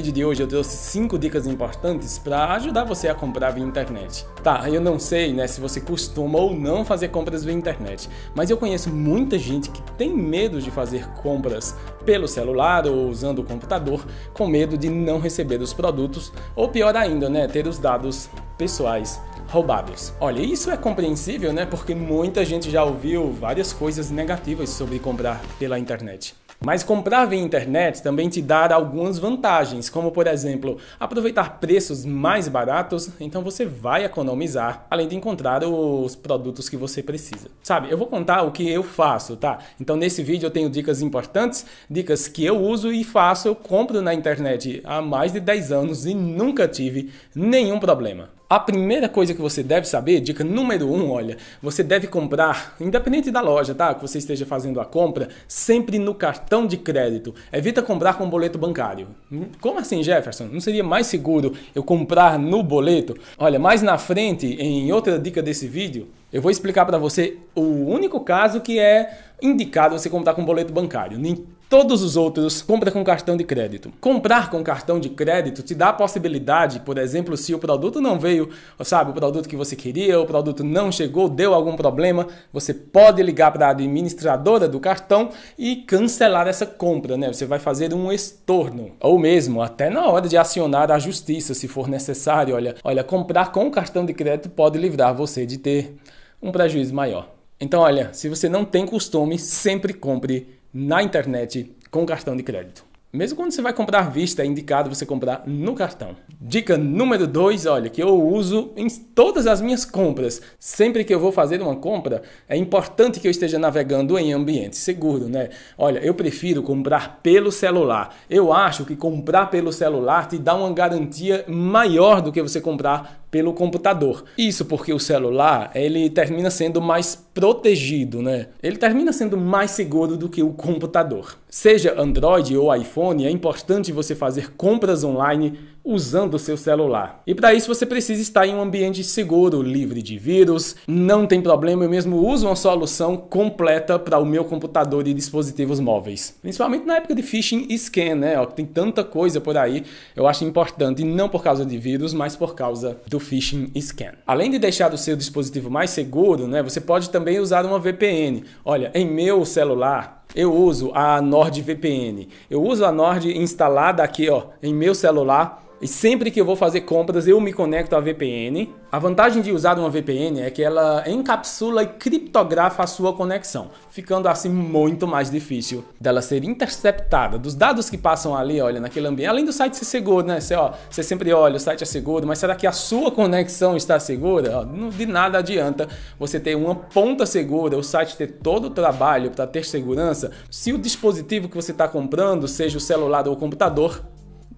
vídeo de hoje eu trouxe 5 dicas importantes para ajudar você a comprar via internet. Tá, eu não sei né, se você costuma ou não fazer compras via internet, mas eu conheço muita gente que tem medo de fazer compras pelo celular ou usando o computador, com medo de não receber os produtos, ou pior ainda, né, ter os dados pessoais roubados. Olha, isso é compreensível, né? Porque muita gente já ouviu várias coisas negativas sobre comprar pela internet. Mas comprar via internet também te dá algumas vantagens, como por exemplo, aproveitar preços mais baratos, então você vai economizar, além de encontrar os produtos que você precisa. Sabe, eu vou contar o que eu faço, tá? Então nesse vídeo eu tenho dicas importantes, dicas que eu uso e faço, eu compro na internet há mais de 10 anos e nunca tive nenhum problema. A primeira coisa que você deve saber, dica número um, olha, você deve comprar, independente da loja, tá? Que você esteja fazendo a compra, sempre no cartão de crédito. Evita comprar com boleto bancário. Hum, como assim, Jefferson? Não seria mais seguro eu comprar no boleto? Olha, mais na frente, em outra dica desse vídeo, eu vou explicar para você o único caso que é indicado você comprar com boleto bancário. Em todos os outros, compra com cartão de crédito. Comprar com cartão de crédito te dá a possibilidade, por exemplo, se o produto não veio, sabe, o produto que você queria, o produto não chegou, deu algum problema, você pode ligar para a administradora do cartão e cancelar essa compra, né? Você vai fazer um estorno. Ou mesmo, até na hora de acionar a justiça, se for necessário, olha, olha, comprar com cartão de crédito pode livrar você de ter um prejuízo maior. Então, olha, se você não tem costume, sempre compre na internet com cartão de crédito. Mesmo quando você vai comprar à vista, é indicado você comprar no cartão. Dica número 2, olha, que eu uso em todas as minhas compras. Sempre que eu vou fazer uma compra, é importante que eu esteja navegando em ambiente seguro, né? Olha, eu prefiro comprar pelo celular. Eu acho que comprar pelo celular te dá uma garantia maior do que você comprar pelo computador. Isso porque o celular, ele termina sendo mais protegido, né? Ele termina sendo mais seguro do que o computador. Seja Android ou iPhone, é importante você fazer compras online usando o seu celular. E para isso você precisa estar em um ambiente seguro, livre de vírus. Não tem problema, eu mesmo uso uma solução completa para o meu computador e dispositivos móveis. Principalmente na época de phishing scan, né? Ó, tem tanta coisa por aí. Eu acho importante não por causa de vírus, mas por causa do phishing scan. Além de deixar o seu dispositivo mais seguro, né? Você pode também usar uma VPN. Olha, em meu celular eu uso a NordVPN. Eu uso a Nord instalada aqui ó, em meu celular. E sempre que eu vou fazer compras, eu me conecto à VPN a vantagem de usar uma VPN é que ela encapsula e criptografa a sua conexão, ficando assim muito mais difícil dela ser interceptada. Dos dados que passam ali, olha, naquele ambiente, além do site ser seguro, né? Você, ó, você sempre olha, o site é seguro, mas será que a sua conexão está segura? Ó, de nada adianta você ter uma ponta segura, o site ter todo o trabalho para ter segurança, se o dispositivo que você está comprando, seja o celular ou o computador,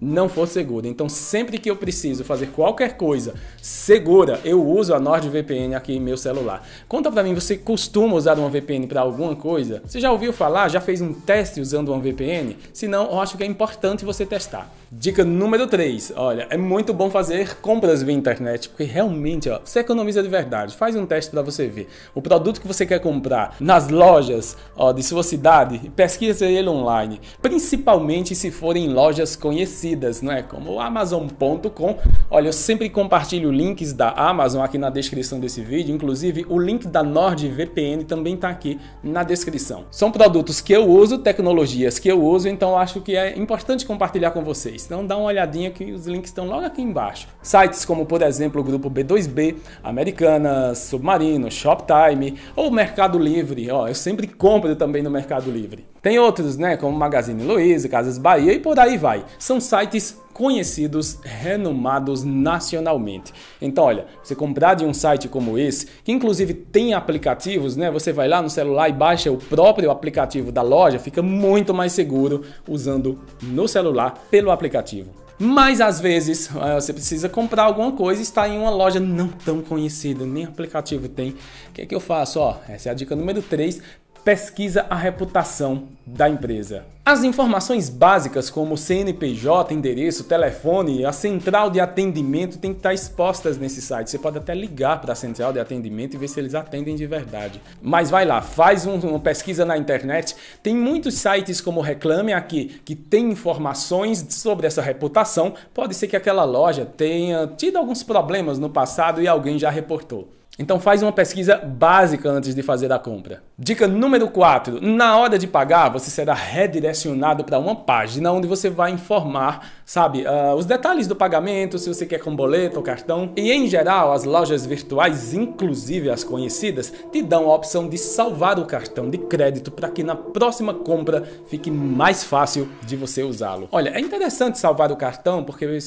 não for segura. Então, sempre que eu preciso fazer qualquer coisa segura, eu uso a NordVPN aqui em meu celular. Conta para mim, você costuma usar uma VPN para alguma coisa? Você já ouviu falar? Já fez um teste usando uma VPN? Se não, eu acho que é importante você testar. Dica número 3, olha, é muito bom fazer compras via internet, porque realmente, ó, você economiza de verdade. Faz um teste para você ver. O produto que você quer comprar nas lojas, ó, de sua cidade, pesquisa ele online, principalmente se forem lojas conhecidas, não é? Como o amazon.com. Olha, eu sempre compartilho links da Amazon aqui na descrição desse vídeo, inclusive o link da NordVPN também está aqui na descrição. São produtos que eu uso, tecnologias que eu uso, então acho que é importante compartilhar com vocês vocês. Então dá uma olhadinha que os links estão logo aqui embaixo. Sites como, por exemplo, o grupo B2B, Americanas, Submarino, Shoptime ou Mercado Livre. Ó, eu sempre compro também no Mercado Livre. Tem outros, né, como Magazine Luiza, Casas Bahia e por aí vai. São sites conhecidos, renomados nacionalmente. Então, olha, você comprar de um site como esse, que inclusive tem aplicativos, né? Você vai lá no celular e baixa o próprio aplicativo da loja, fica muito mais seguro usando no celular pelo aplicativo. Mas às vezes eh, você precisa comprar alguma coisa e está em uma loja não tão conhecida, nem aplicativo tem. O que, é que eu faço? Ó, essa é a dica número 3 pesquisa a reputação da empresa. As informações básicas como CNPJ, endereço, telefone, a central de atendimento tem que estar expostas nesse site. Você pode até ligar para a central de atendimento e ver se eles atendem de verdade. Mas vai lá, faz um, uma pesquisa na internet. Tem muitos sites como Reclame Aqui que tem informações sobre essa reputação. Pode ser que aquela loja tenha tido alguns problemas no passado e alguém já reportou. Então faz uma pesquisa básica antes de fazer a compra. Dica número 4. Na hora de pagar, você será redirecionado para uma página onde você vai informar, sabe, uh, os detalhes do pagamento, se você quer com boleto ou cartão. E em geral, as lojas virtuais, inclusive as conhecidas, te dão a opção de salvar o cartão de crédito para que na próxima compra fique mais fácil de você usá-lo. Olha, é interessante salvar o cartão porque,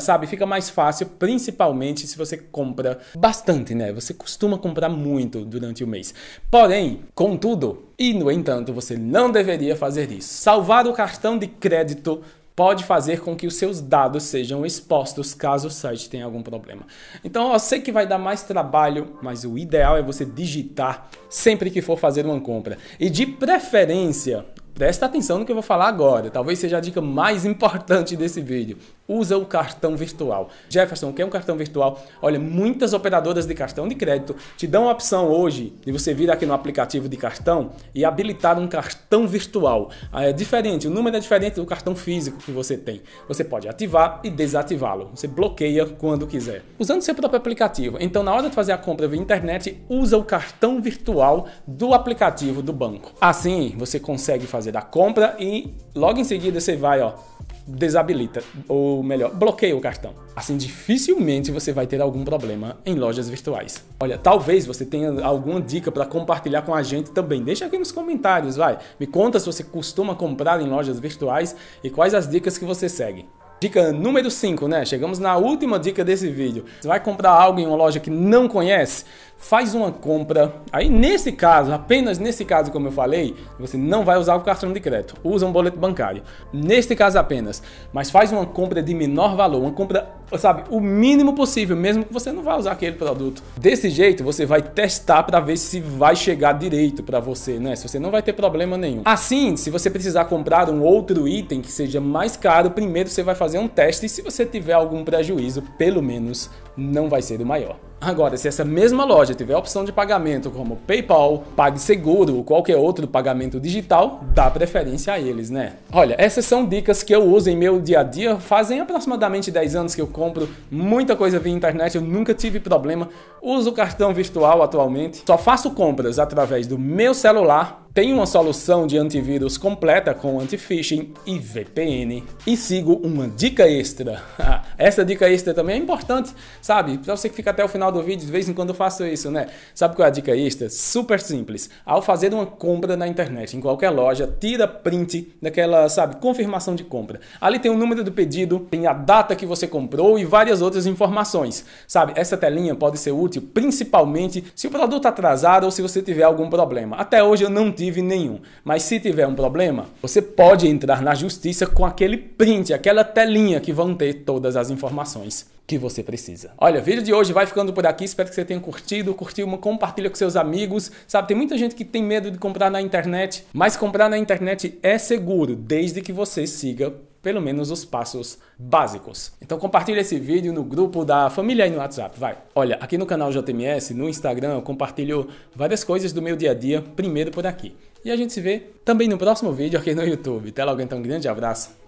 sabe, fica mais fácil, principalmente se você compra bastante, né? Você você costuma comprar muito durante o mês. Porém, contudo, e no entanto, você não deveria fazer isso. Salvar o cartão de crédito pode fazer com que os seus dados sejam expostos caso o site tenha algum problema. Então eu sei que vai dar mais trabalho, mas o ideal é você digitar sempre que for fazer uma compra. E de preferência, presta atenção no que eu vou falar agora, talvez seja a dica mais importante desse vídeo usa o cartão virtual. Jefferson, o que é um cartão virtual? Olha, muitas operadoras de cartão de crédito te dão a opção hoje de você vir aqui no aplicativo de cartão e habilitar um cartão virtual. Ah, é diferente, o número é diferente do cartão físico que você tem. Você pode ativar e desativá-lo. Você bloqueia quando quiser. Usando seu próprio aplicativo. Então, na hora de fazer a compra via internet, usa o cartão virtual do aplicativo do banco. Assim, você consegue fazer a compra e logo em seguida você vai, ó, desabilita, ou melhor, bloqueia o cartão. Assim, dificilmente você vai ter algum problema em lojas virtuais. Olha, talvez você tenha alguma dica para compartilhar com a gente também. Deixa aqui nos comentários, vai. Me conta se você costuma comprar em lojas virtuais e quais as dicas que você segue. Dica número 5, né? Chegamos na última dica desse vídeo. Você vai comprar algo em uma loja que não conhece? Faz uma compra. Aí nesse caso, apenas nesse caso como eu falei, você não vai usar o cartão de crédito. Usa um boleto bancário. Neste caso apenas. Mas faz uma compra de menor valor, uma compra sabe, o mínimo possível, mesmo que você não vá usar aquele produto. Desse jeito, você vai testar para ver se vai chegar direito para você, né? Se você não vai ter problema nenhum. Assim, se você precisar comprar um outro item que seja mais caro, primeiro você vai fazer um teste e se você tiver algum prejuízo, pelo menos não vai ser o maior. Agora, se essa mesma loja tiver opção de pagamento como PayPal, PagSeguro ou qualquer outro pagamento digital, dá preferência a eles, né? Olha, essas são dicas que eu uso em meu dia a dia. Fazem aproximadamente 10 anos que eu compro muita coisa via internet, eu nunca tive problema. Uso cartão virtual atualmente, só faço compras através do meu celular tenho uma solução de antivírus completa com anti-phishing e VPN. E sigo uma dica extra. Essa dica extra também é importante, sabe? Para você que fica até o final do vídeo, de vez em quando eu faço isso, né? Sabe qual é a dica extra? Super simples. Ao fazer uma compra na internet, em qualquer loja, tira print daquela, sabe, confirmação de compra. Ali tem o número do pedido, tem a data que você comprou e várias outras informações. Sabe, essa telinha pode ser útil principalmente se o produto tá atrasar ou se você tiver algum problema. Até hoje eu não tive nenhum. Mas se tiver um problema, você pode entrar na justiça com aquele print, aquela telinha que vão ter todas as informações que você precisa. Olha, o vídeo de hoje vai ficando por aqui. Espero que você tenha curtido. Curtiu, compartilha com seus amigos. Sabe, tem muita gente que tem medo de comprar na internet, mas comprar na internet é seguro, desde que você siga pelo menos os passos básicos. Então compartilha esse vídeo no grupo da família e no WhatsApp, vai. Olha, aqui no canal JMS, no Instagram, eu compartilho várias coisas do meu dia a dia, primeiro por aqui. E a gente se vê também no próximo vídeo aqui no YouTube. Até logo então, um grande abraço.